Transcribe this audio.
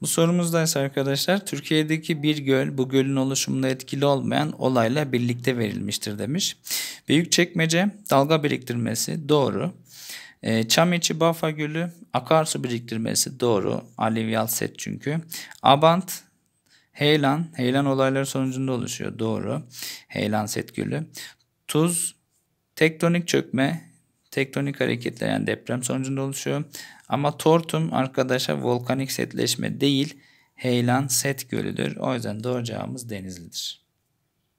Bu sorumuzda ise arkadaşlar Türkiye'deki bir göl bu gölün oluşumunda etkili olmayan olayla birlikte verilmiştir demiş. Büyük çekmece dalga biriktirmesi doğru. E, ee, Çamiçi Bafa Gölü akarsu biriktirmesi doğru. Alev set çünkü. Abant Heylan, Heylan olayları sonucunda oluşuyor. Doğru. Heylan set gölü. Tuz, tektonik çökme, tektonik hareketler yani deprem sonucunda oluşuyor. Ama tortum arkadaşa volkanik setleşme değil heyelan set gölüdür. O yüzden doğru cevabımız denizlidir.